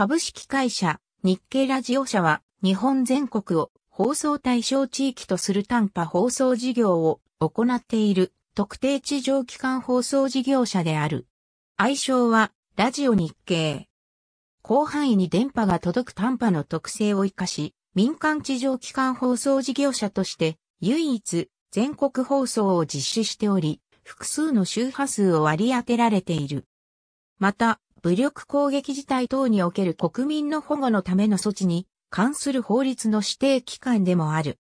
株式会社、日経ラジオ社は、日本全国を放送対象地域とする短波放送事業を行っている特定地上機関放送事業者である。愛称は、ラジオ日経。広範囲に電波が届く短波の特性を活かし、民間地上機関放送事業者として唯一全国放送を実施しており、複数の周波数を割り当てられている。また、武力攻撃事態等における国民の保護のための措置に関する法律の指定機関でもある。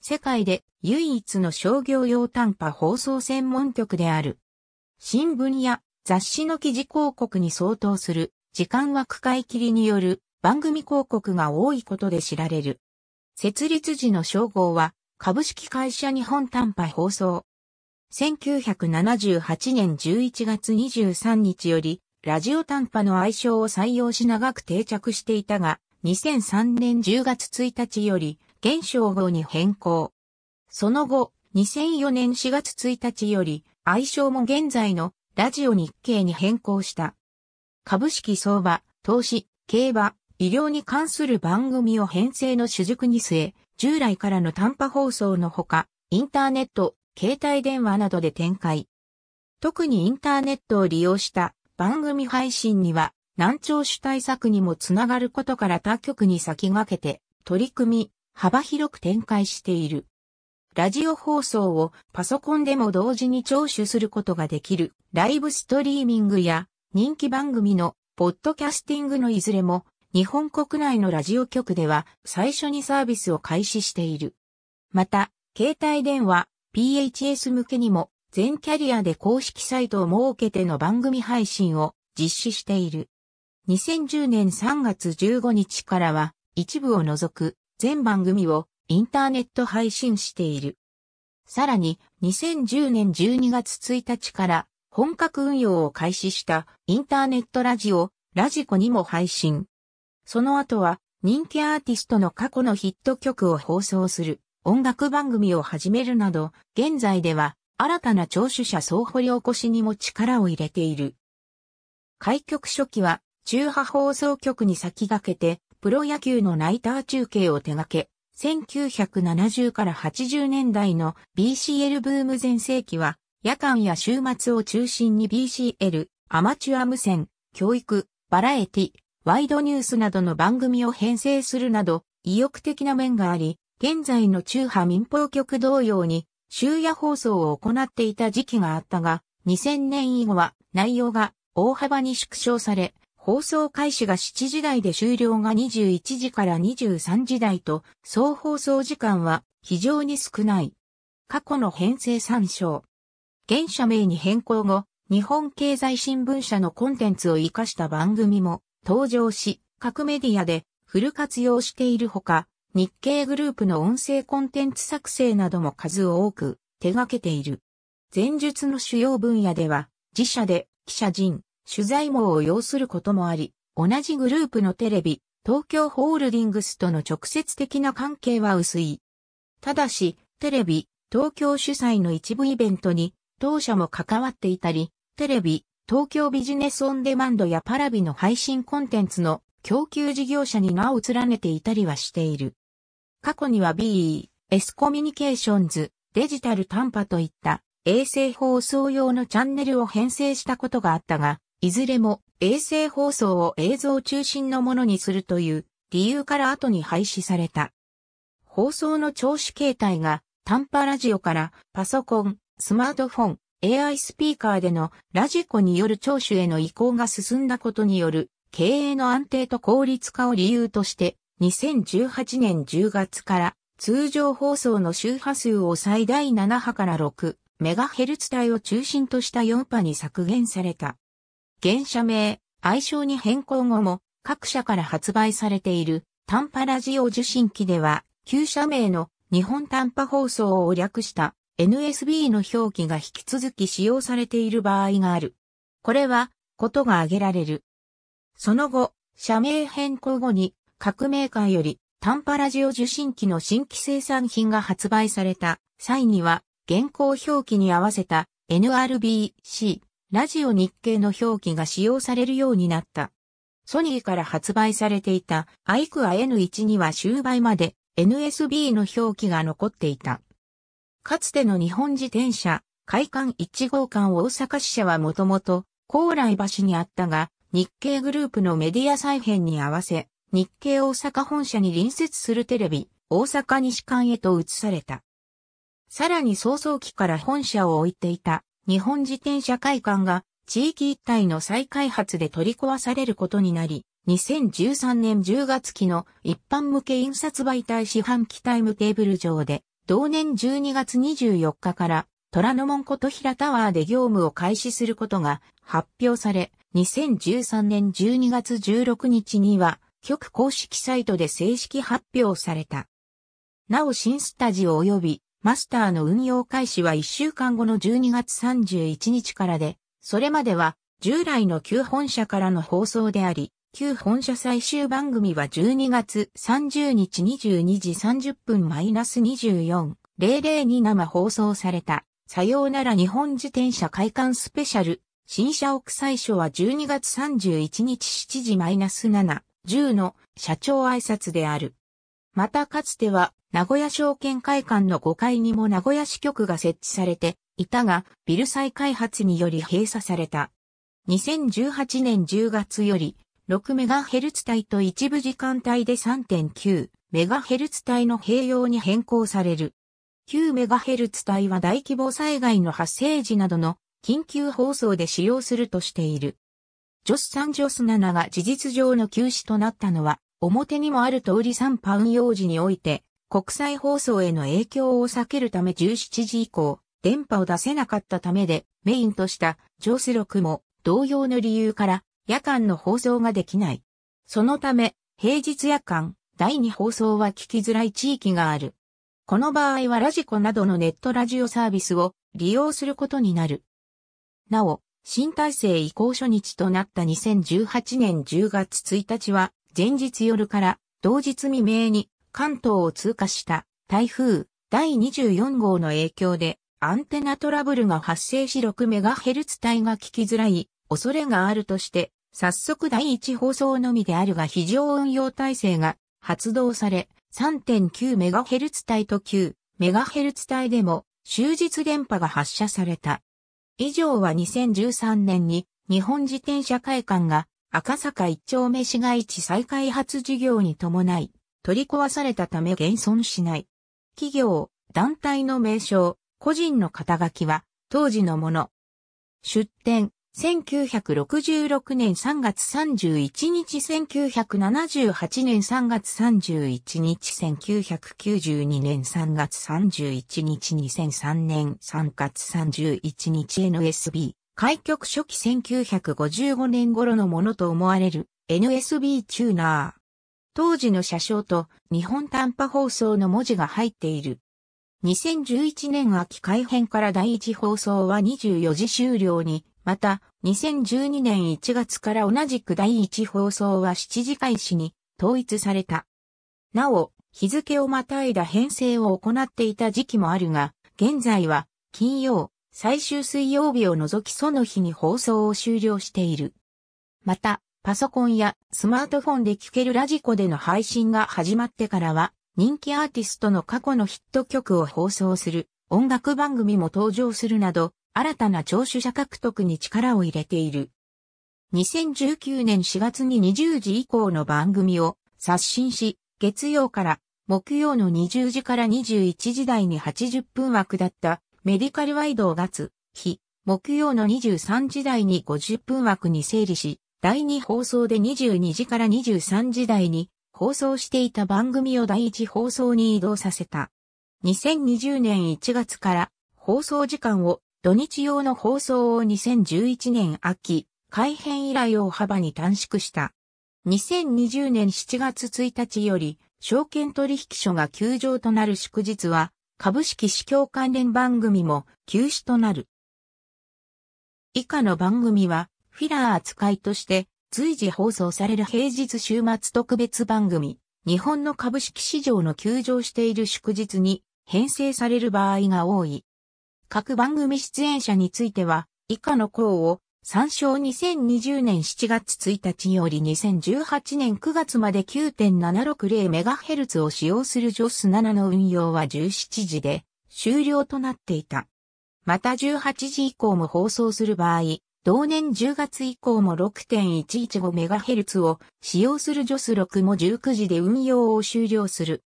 世界で唯一の商業用短波放送専門局である。新聞や雑誌の記事広告に相当する時間枠買い切りによる番組広告が多いことで知られる。設立時の称号は株式会社日本短波放送。1978年11月23日よりラジオ短波の愛称を採用し長く定着していたが、2003年10月1日より、現象号に変更。その後、2004年4月1日より、愛称も現在のラジオ日経に変更した。株式相場、投資、競馬、医療に関する番組を編成の主軸に据え、従来からの短波放送のほか、インターネット、携帯電話などで展開。特にインターネットを利用した番組配信には難聴主対策にもつながることから他局に先駆けて取り組み、幅広く展開している。ラジオ放送をパソコンでも同時に聴取することができるライブストリーミングや人気番組のポッドキャスティングのいずれも日本国内のラジオ局では最初にサービスを開始している。また、携帯電話、PHS 向けにも全キャリアで公式サイトを設けての番組配信を実施している。2010年3月15日からは一部を除く全番組をインターネット配信している。さらに2010年12月1日から本格運用を開始したインターネットラジオ、ラジコにも配信。その後は人気アーティストの過去のヒット曲を放送する音楽番組を始めるなど、現在では新たな聴取者総掘り起こしにも力を入れている。開局初期は、中波放送局に先駆けて、プロ野球のナイター中継を手掛け、1970から80年代の BCL ブーム前世紀は、夜間や週末を中心に BCL、アマチュア無線、教育、バラエティ、ワイドニュースなどの番組を編成するなど、意欲的な面があり、現在の中波民放局同様に、終夜放送を行っていた時期があったが、2000年以後は内容が大幅に縮小され、放送開始が7時台で終了が21時から23時台と、総放送時間は非常に少ない。過去の編成参照。現社名に変更後、日本経済新聞社のコンテンツを活かした番組も登場し、各メディアでフル活用しているほか、日経グループの音声コンテンツ作成なども数多く手掛けている。前述の主要分野では、自社で記者陣、取材網を要することもあり、同じグループのテレビ、東京ホールディングスとの直接的な関係は薄い。ただし、テレビ、東京主催の一部イベントに、当社も関わっていたり、テレビ、東京ビジネスオンデマンドやパラビの配信コンテンツの供給事業者に名を連ねていたりはしている。過去には BE、S コミュニケーションズ、デジタル短波といった衛星放送用のチャンネルを編成したことがあったが、いずれも衛星放送を映像中心のものにするという理由から後に廃止された。放送の聴取形態が短波ラジオからパソコン、スマートフォン、AI スピーカーでのラジコによる聴取への移行が進んだことによる経営の安定と効率化を理由として2018年10月から通常放送の周波数を最大7波から6メガヘルツ帯を中心とした4波に削減された。現社名、愛称に変更後も各社から発売されている短波ラジオ受信機では旧社名の日本短波放送を略した NSB の表記が引き続き使用されている場合がある。これはことが挙げられる。その後、社名変更後に各メーカーより短波ラジオ受信機の新規生産品が発売された際には、現行表記に合わせた NRBC、ラジオ日経の表記が使用されるようになった。ソニーから発売されていたアイクア N1 には終売まで NSB の表記が残っていた。かつての日本自転車、海館1号館大阪支社はもともと、高麗橋にあったが、日経グループのメディア再編に合わせ、日経大阪本社に隣接するテレビ、大阪西館へと移された。さらに早々期から本社を置いていた日本自転車会館が地域一帯の再開発で取り壊されることになり、2013年10月期の一般向け印刷媒体市販機タイムテーブル上で、同年12月24日から虎ノ門琴平タワーで業務を開始することが発表され、2013年12月16日には局公式サイトで正式発表された。なお新スタジオ及びマスターの運用開始は1週間後の12月31日からで、それまでは従来の旧本社からの放送であり、旧本社最終番組は12月30日22時30分 -24.00 に生放送された。さようなら日本自転車開館スペシャル。新社屋最初は12月31日7時 -7。10の社長挨拶である。またかつては名古屋証券会館の5階にも名古屋支局が設置されていたが、ビル再開発により閉鎖された。2018年10月より 6MHz 帯と一部時間帯で 3.9MHz 帯の併用に変更される。9MHz 帯は大規模災害の発生時などの緊急放送で使用するとしている。ジン・ジ3ス・ナ7が事実上の休止となったのは、表にもある通り3パン用時において、国際放送への影響を避けるため17時以降、電波を出せなかったためで、メインとしたジョス6も同様の理由から夜間の放送ができない。そのため、平日夜間、第2放送は聞きづらい地域がある。この場合はラジコなどのネットラジオサービスを利用することになる。なお、新体制移行初日となった2018年10月1日は、前日夜から同日未明に関東を通過した台風第24号の影響でアンテナトラブルが発生し 6MHz 帯が聞きづらい恐れがあるとして、早速第1放送のみであるが非常運用体制が発動され、3.9MHz 帯と 9MHz 帯でも終日電波が発射された。以上は2013年に日本自転車会館が赤坂一丁目市街地再開発事業に伴い取り壊されたため現存しない。企業、団体の名称、個人の肩書きは当時のもの。出展。1966年3月31日、1978年3月31日、1992年3月31日、2003年3月31日 NSB、開局初期1955年頃のものと思われる NSB チューナー。当時の車掌と日本短波放送の文字が入っている。2011年秋改編から第一放送は24時終了にまた、2012年1月から同じく第1放送は7時開始に統一された。なお、日付をまたいだ編成を行っていた時期もあるが、現在は金曜、最終水曜日を除きその日に放送を終了している。また、パソコンやスマートフォンで聴けるラジコでの配信が始まってからは、人気アーティストの過去のヒット曲を放送する音楽番組も登場するなど、新たな聴取者獲得に力を入れている。2019年4月に20時以降の番組を刷新し、月曜から木曜の20時から21時台に80分枠だったメディカルワイドを月、日、木曜の23時台に50分枠に整理し、第2放送で22時から23時台に放送していた番組を第1放送に移動させた。2020年1月から放送時間を土日用の放送を2011年秋、改編以来を幅に短縮した。2020年7月1日より、証券取引所が休場となる祝日は、株式市況関連番組も休止となる。以下の番組は、フィラー扱いとして、随時放送される平日週末特別番組、日本の株式市場の休場している祝日に編成される場合が多い。各番組出演者については、以下の項を、参照2020年7月1日より2018年9月まで 9.760MHz を使用する JOS7 の運用は17時で終了となっていた。また18時以降も放送する場合、同年10月以降も 6.115MHz を使用する JOS6 も19時で運用を終了する。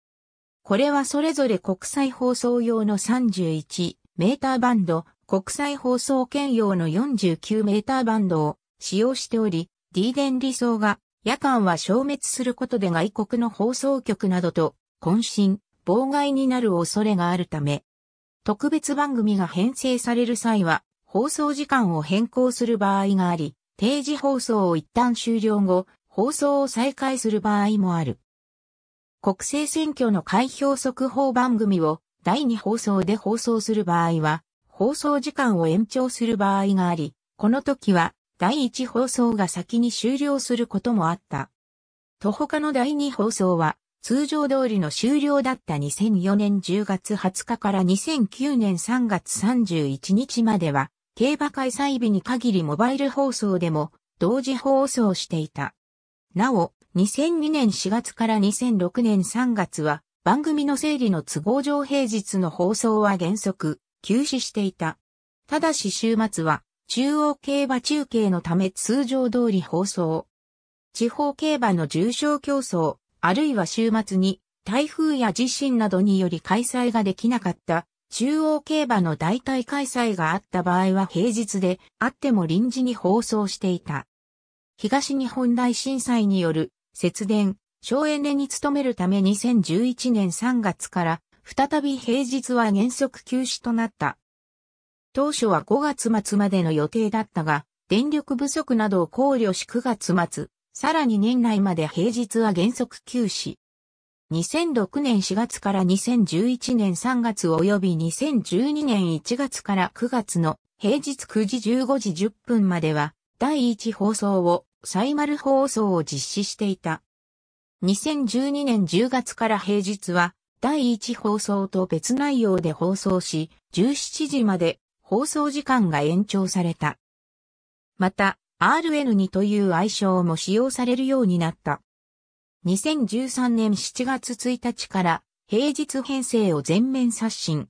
これはそれぞれ国際放送用の31、メーターバンド、国際放送兼用の49メーターバンドを使用しており、D 電理想が夜間は消滅することで外国の放送局などと渾身、妨害になる恐れがあるため、特別番組が編成される際は、放送時間を変更する場合があり、定時放送を一旦終了後、放送を再開する場合もある。国政選挙の開票速報番組を第2放送で放送する場合は、放送時間を延長する場合があり、この時は第1放送が先に終了することもあった。と他の第2放送は、通常通りの終了だった2004年10月20日から2009年3月31日までは、競馬開催日に限りモバイル放送でも同時放送していた。なお、2002年4月から2006年3月は番組の整理の都合上平日の放送は原則、休止していた。ただし週末は、中央競馬中継のため通常通り放送。地方競馬の重賞競争、あるいは週末に、台風や地震などにより開催ができなかった、中央競馬の代替開催があった場合は平日であっても臨時に放送していた。東日本大震災による節電、省エネに努めるため2011年3月から再び平日は原則休止となった。当初は5月末までの予定だったが、電力不足などを考慮し9月末、さらに年内まで平日は原則休止。2006年4月から2011年3月及び2012年1月から9月の平日9時15時10分までは第1放送をサイマル放送を実施していた。2012年10月から平日は第1放送と別内容で放送し、17時まで放送時間が延長された。また、RN2 という愛称も使用されるようになった。2013年7月1日から平日編成を全面刷新。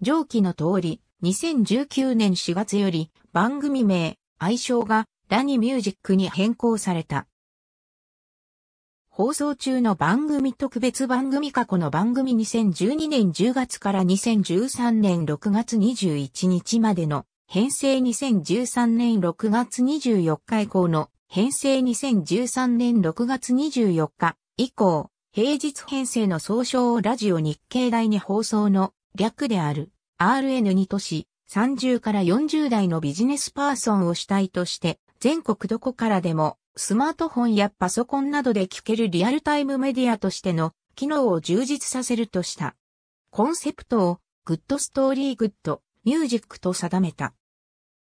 上記の通り、2019年4月より番組名、愛称がラニミュージックに変更された。放送中の番組特別番組過去の番組2012年10月から2013年6月21日までの編成2013年6月24日以降の編成2013年6月24日以降、平日編成の総称をラジオ日経大に放送の略である RN2 都市30から40代のビジネスパーソンを主体として全国どこからでもスマートフォンやパソコンなどで聞けるリアルタイムメディアとしての機能を充実させるとした。コンセプトをグッドストーリーグッドミュージックと定めた。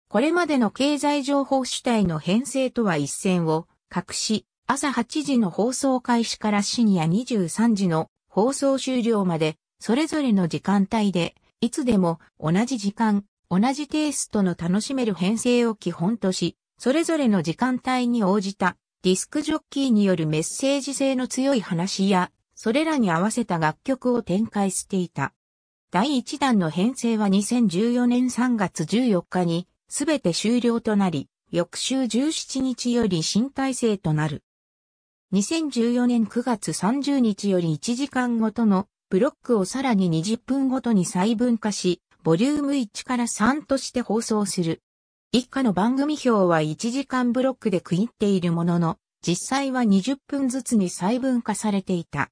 これまでの経済情報主体の編成とは一線を隠し、朝8時の放送開始から深夜23時の放送終了まで、それぞれの時間帯で、いつでも同じ時間、同じテイストの楽しめる編成を基本とし、それぞれの時間帯に応じたディスクジョッキーによるメッセージ性の強い話や、それらに合わせた楽曲を展開していた。第1弾の編成は2014年3月14日に全て終了となり、翌週17日より新体制となる。2014年9月30日より1時間ごとのブロックをさらに20分ごとに細分化し、ボリューム1から3として放送する。以下の番組表は1時間ブロックで区切っているものの、実際は20分ずつに細分化されていた。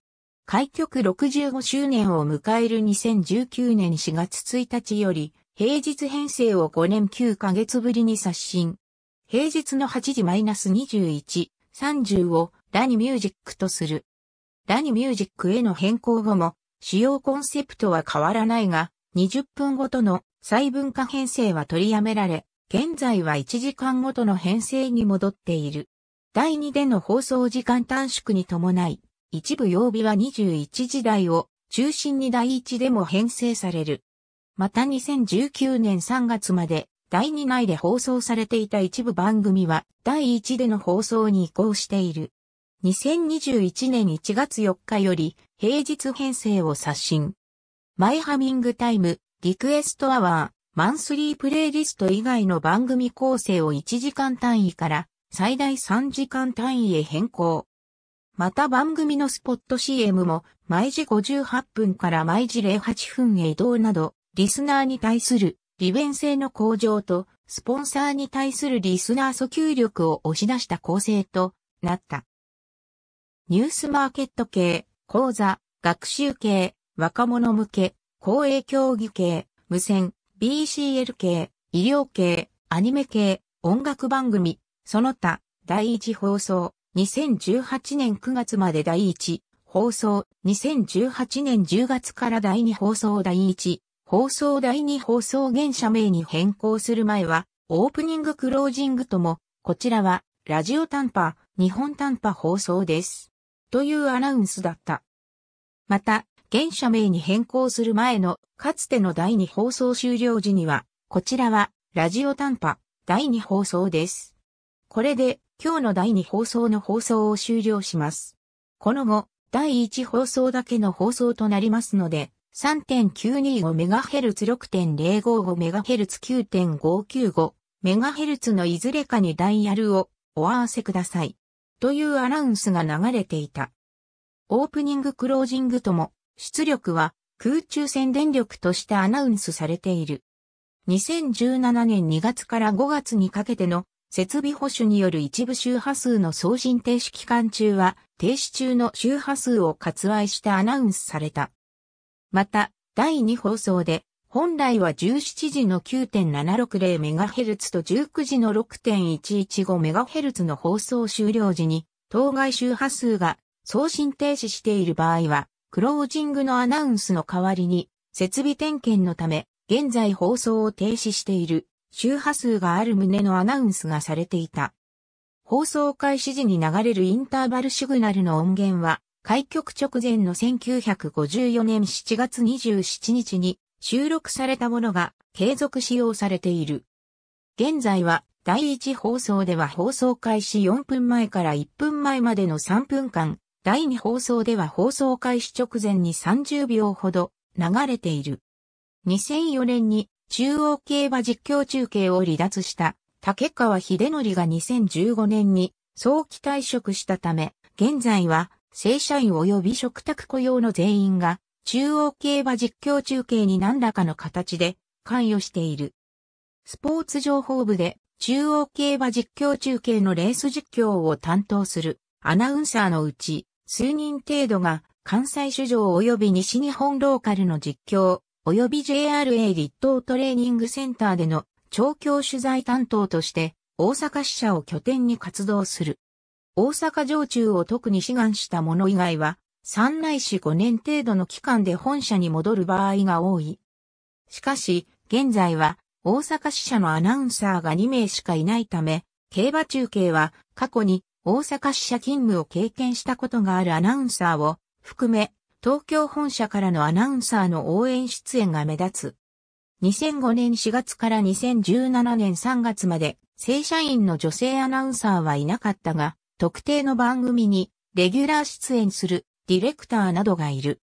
開局65周年を迎える2019年4月1日より、平日編成を5年9ヶ月ぶりに刷新。平日の8時マイナス21、30をラニミュージックとする。ラニミュージックへの変更後も、主要コンセプトは変わらないが、20分ごとの細分化編成は取りやめられ、現在は1時間ごとの編成に戻っている。第2での放送時間短縮に伴い、一部曜日は21時台を中心に第1でも編成される。また2019年3月まで第2内で放送されていた一部番組は第1での放送に移行している。2021年1月4日より平日編成を刷新。マイハミングタイム、リクエストアワー、マンスリープレイリスト以外の番組構成を1時間単位から最大3時間単位へ変更。また番組のスポット CM も毎時58分から毎時08分へ移動など、リスナーに対する利便性の向上と、スポンサーに対するリスナー訴求力を押し出した構成となった。ニュースマーケット系、講座、学習系、若者向け、公営競技系、無線、BCL 系、医療系、アニメ系、音楽番組、その他、第一放送、2018年9月まで第一放送、2018年10月から第二放送第一放送第二放送現社名に変更する前は、オープニングクロージングとも、こちらは、ラジオ短波、日本短波放送です。というアナウンスだった。また、現社名に変更する前の、かつての第2放送終了時には、こちらは、ラジオ短波、第2放送です。これで、今日の第2放送の放送を終了します。この後、第1放送だけの放送となりますので、3.925MHz6.055MHz9.595MHz のいずれかにダイヤルをお合わせください。というアナウンスが流れていた。オープニングクロージングとも出力は空中戦電力としてアナウンスされている。2017年2月から5月にかけての設備保守による一部周波数の送信停止期間中は、停止中の周波数を割愛してアナウンスされた。また、第2放送で、本来は17時の 9.760MHz と19時の 6.115MHz の放送終了時に、当該周波数が送信停止している場合は、クロージングのアナウンスの代わりに、設備点検のため、現在放送を停止している、周波数がある旨のアナウンスがされていた。放送開始時に流れるインターバルシグナルの音源は、開局直前の1954年7月27日に収録されたものが継続使用されている。現在は第一放送では放送開始4分前から1分前までの3分間、第2放送では放送開始直前に30秒ほど流れている。2004年に中央競馬実況中継を離脱した竹川秀則が2015年に早期退職したため、現在は正社員及び食卓雇用の全員が中央競馬実況中継に何らかの形で関与している。スポーツ情報部で中央競馬実況中継のレース実況を担当するアナウンサーのうち数人程度が関西主場及び西日本ローカルの実況、及び JRA 立東トレーニングセンターでの調教取材担当として大阪支社を拠点に活動する。大阪常中を特に志願した者以外は、三内市5年程度の期間で本社に戻る場合が多い。しかし、現在は大阪支社のアナウンサーが2名しかいないため、競馬中継は過去に大阪支社勤務を経験したことがあるアナウンサーを含め、東京本社からのアナウンサーの応援出演が目立つ。2005年4月から2017年3月まで正社員の女性アナウンサーはいなかったが、特定の番組にレギュラー出演するディレクターなどがいる。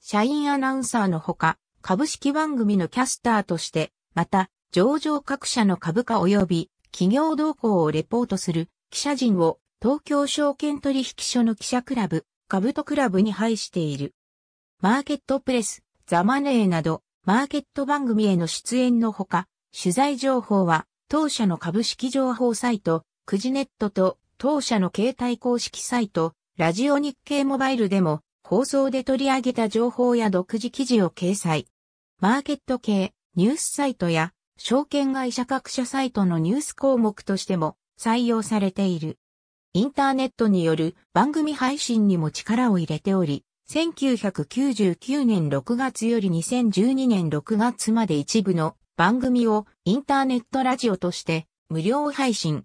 社員アナウンサーのほか、株式番組のキャスターとして、また、上場各社の株価及び企業動向をレポートする記者陣を東京証券取引所の記者クラブ、トクラブに配している。マーケットプレス、ザマネーなど、マーケット番組への出演のほか、取材情報は、当社の株式情報サイト、クジネットと、当社の携帯公式サイト、ラジオ日経モバイルでも、放送で取り上げた情報や独自記事を掲載。マーケット系、ニュースサイトや、証券会社各社サイトのニュース項目としても採用されている。インターネットによる番組配信にも力を入れており、1999年6月より2012年6月まで一部の番組をインターネットラジオとして無料配信。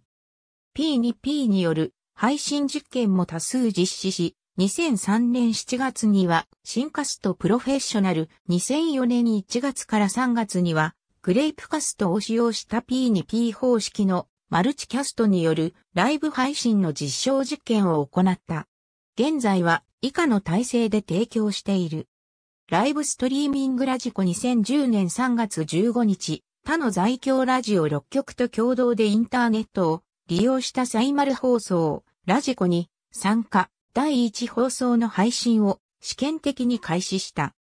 P2P による配信実験も多数実施し、2003年7月には新カストプロフェッショナル、2004年1月から3月にはグレープカストを使用した P2P 方式のマルチキャストによるライブ配信の実証実験を行った。現在は以下の体制で提供している。ライブストリーミングラジコ2010年3月15日、他の在京ラジオ6局と共同でインターネットを利用したサイマル放送、ラジコに参加、第1放送の配信を試験的に開始した。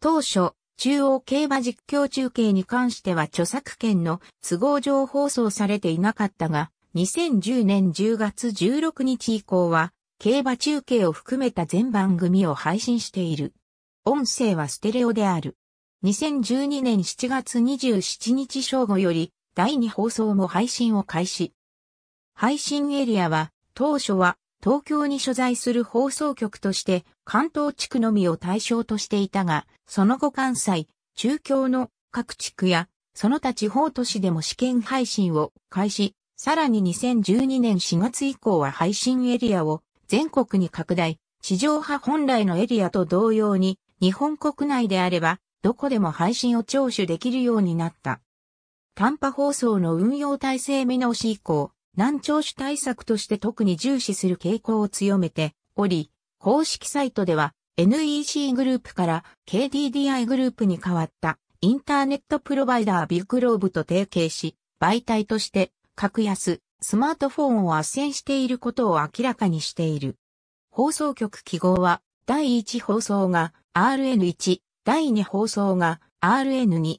当初、中央競馬実況中継に関しては著作権の都合上放送されていなかったが、2010年10月16日以降は、競馬中継を含めた全番組を配信している。音声はステレオである。2012年7月27日正午より、第2放送も配信を開始。配信エリアは、当初は東京に所在する放送局として関東地区のみを対象としていたが、その後関西、中京の各地区やその他地方都市でも試験配信を開始、さらに2012年4月以降は配信エリアを全国に拡大、地上波本来のエリアと同様に日本国内であればどこでも配信を聴取できるようになった。短波放送の運用体制見直し以降、難聴種対策として特に重視する傾向を強めており、公式サイトでは NEC グループから KDDI グループに変わったインターネットプロバイダービグローブと提携し、媒体として格安、スマートフォンを斡旋していることを明らかにしている。放送局記号は、第1放送が RN1、第2放送が RN2。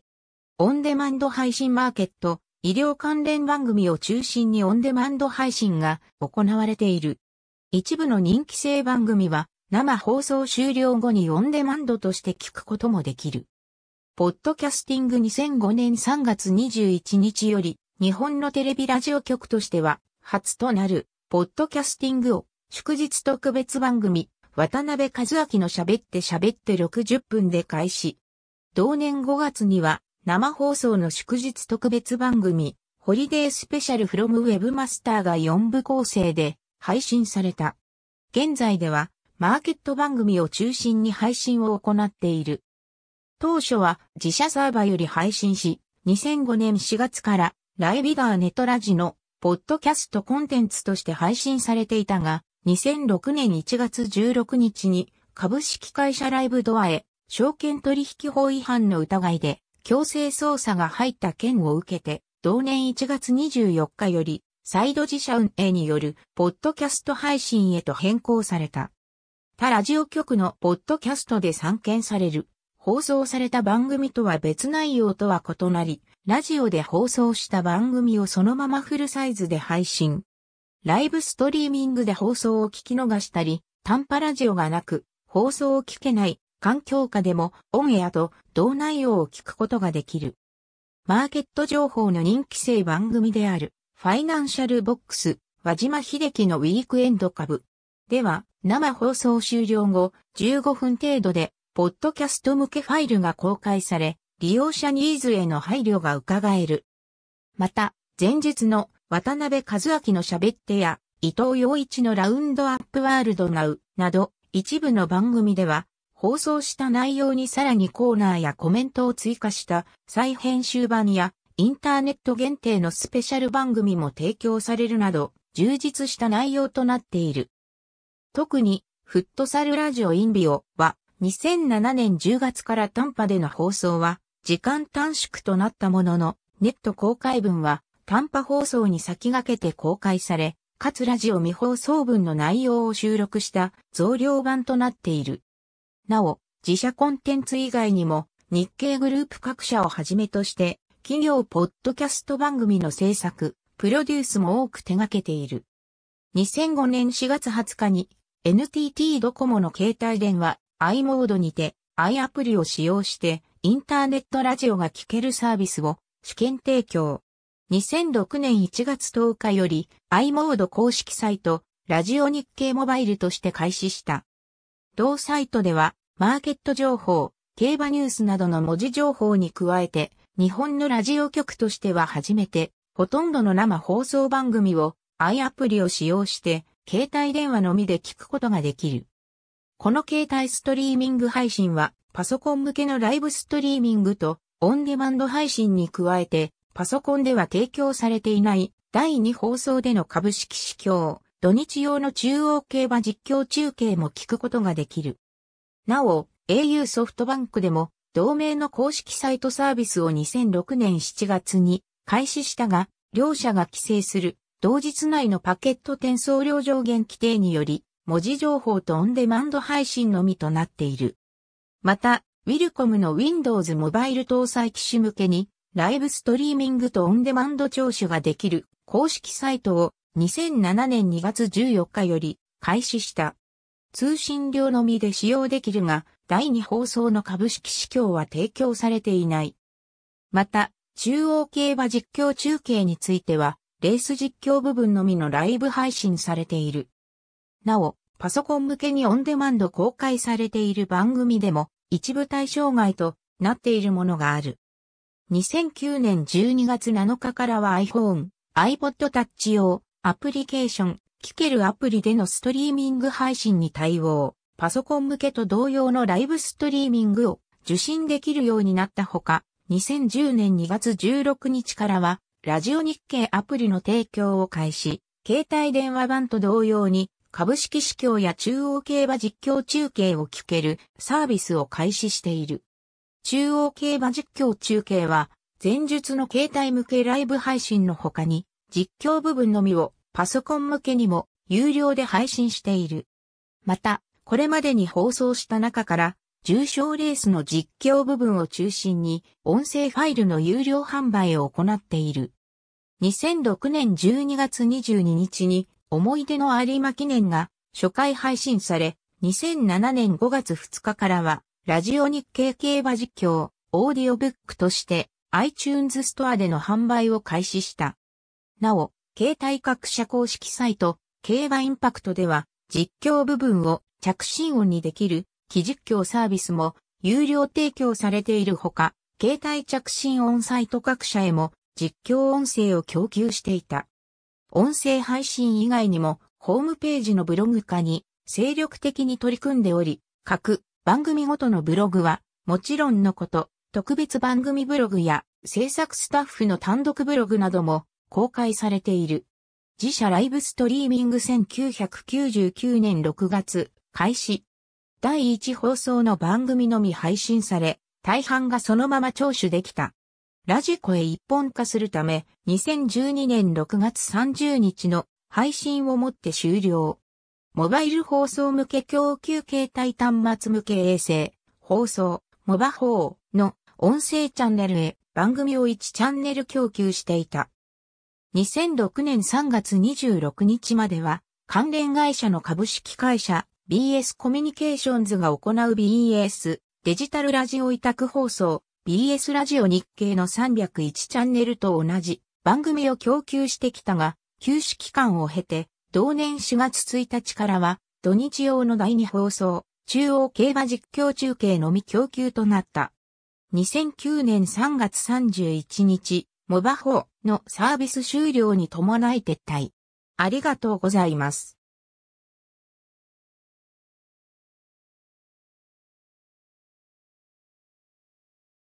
オンデマンド配信マーケット、医療関連番組を中心にオンデマンド配信が行われている。一部の人気性番組は生放送終了後にオンデマンドとして聞くこともできる。ポッドキャスティング2005年3月21日より日本のテレビラジオ局としては初となるポッドキャスティングを祝日特別番組渡辺和明の喋って喋って60分で開始。同年5月には生放送の祝日特別番組、ホリデースペシャルフロムウェブマスターが4部構成で配信された。現在では、マーケット番組を中心に配信を行っている。当初は自社サーバーより配信し、2005年4月からライビガーネトラジのポッドキャストコンテンツとして配信されていたが、2006年1月16日に株式会社ライブドアへ証券取引法違反の疑いで強制捜査が入った件を受けて、同年1月24日より、サイド自社運営による、ポッドキャスト配信へと変更された。他ラジオ局のポッドキャストで散見される、放送された番組とは別内容とは異なり、ラジオで放送した番組をそのままフルサイズで配信。ライブストリーミングで放送を聞き逃したり、短波ラジオがなく、放送を聞けない環境下でもオンエアと同内容を聞くことができる。マーケット情報の人気性番組である、ファイナンシャルボックス、和島秀樹のウィークエンド株。では、生放送終了後、15分程度で、ポッドキャスト向けファイルが公開され、利用者ニーズへの配慮が伺える。また、前日の渡辺和明の喋ってや、伊藤洋一のラウンドアップワールドナウなど、一部の番組では、放送した内容にさらにコーナーやコメントを追加した再編集版やインターネット限定のスペシャル番組も提供されるなど充実した内容となっている。特にフットサルラジオインビオは2007年10月から短波での放送は時間短縮となったもののネット公開分は短波放送に先駆けて公開され、かつラジオ未放送分の内容を収録した増量版となっている。なお、自社コンテンツ以外にも、日経グループ各社をはじめとして、企業ポッドキャスト番組の制作、プロデュースも多く手掛けている。2005年4月20日に NTT ドコモの携帯電話 i モードにて i アプリを使用してインターネットラジオが聴けるサービスを試験提供。2006年1月10日より i モード公式サイトラジオ日経モバイルとして開始した。同サイトでは、マーケット情報、競馬ニュースなどの文字情報に加えて、日本のラジオ局としては初めて、ほとんどの生放送番組を i アプリを使用して、携帯電話のみで聞くことができる。この携帯ストリーミング配信は、パソコン向けのライブストリーミングと、オンデマンド配信に加えて、パソコンでは提供されていない第2放送での株式市況、土日用の中央競馬実況中継も聞くことができる。なお、au ソフトバンクでも、同盟の公式サイトサービスを2006年7月に開始したが、両社が規制する同日内のパケット転送量上限規定により、文字情報とオンデマンド配信のみとなっている。また、ウィルコムの Windows モバイル搭載機種向けに、ライブストリーミングとオンデマンド聴取ができる公式サイトを2007年2月14日より開始した。通信料のみで使用できるが、第2放送の株式市況は提供されていない。また、中央競馬実況中継については、レース実況部分のみのライブ配信されている。なお、パソコン向けにオンデマンド公開されている番組でも、一部対象外となっているものがある。2009年12月7日からは iPhone、iPod Touch 用、アプリケーション、聞けるアプリでのストリーミング配信に対応、パソコン向けと同様のライブストリーミングを受信できるようになったほか、2010年2月16日からは、ラジオ日経アプリの提供を開始、携帯電話版と同様に、株式市況や中央競馬実況中継を聞けるサービスを開始している。中央競馬実況中継は、前述の携帯向けライブ配信の他に、実況部分のみをパソコン向けにも有料で配信している。また、これまでに放送した中から、重賞レースの実況部分を中心に、音声ファイルの有料販売を行っている。2006年12月22日に、思い出の有馬記念が初回配信され、2007年5月2日からは、ラジオ日経競馬実況、オーディオブックとして、iTunes ストアでの販売を開始した。なお、携帯各社公式サイト、競馬インパクトでは、実況部分を着信音にできる、機実況サービスも、有料提供されているほか、携帯着信音サイト各社へも、実況音声を供給していた。音声配信以外にも、ホームページのブログ化に精力的に取り組んでおり、各番組ごとのブログは、もちろんのこと、特別番組ブログや制作スタッフの単独ブログなども公開されている。自社ライブストリーミング1999年6月開始。第1放送の番組のみ配信され、大半がそのまま聴取できた。ラジコへ一本化するため、2012年6月30日の配信をもって終了。モバイル放送向け供給携帯端末向け衛星、放送、モバ4の音声チャンネルへ番組を1チャンネル供給していた。2006年3月26日までは、関連会社の株式会社 BS コミュニケーションズが行う BS デジタルラジオ委託放送 BS ラジオ日経の301チャンネルと同じ番組を供給してきたが、休止期間を経て、同年4月1日からは、土日用の第2放送、中央競馬実況中継のみ供給となった。2009年3月31日、モバ4のサービス終了に伴い撤退。ありがとうございます。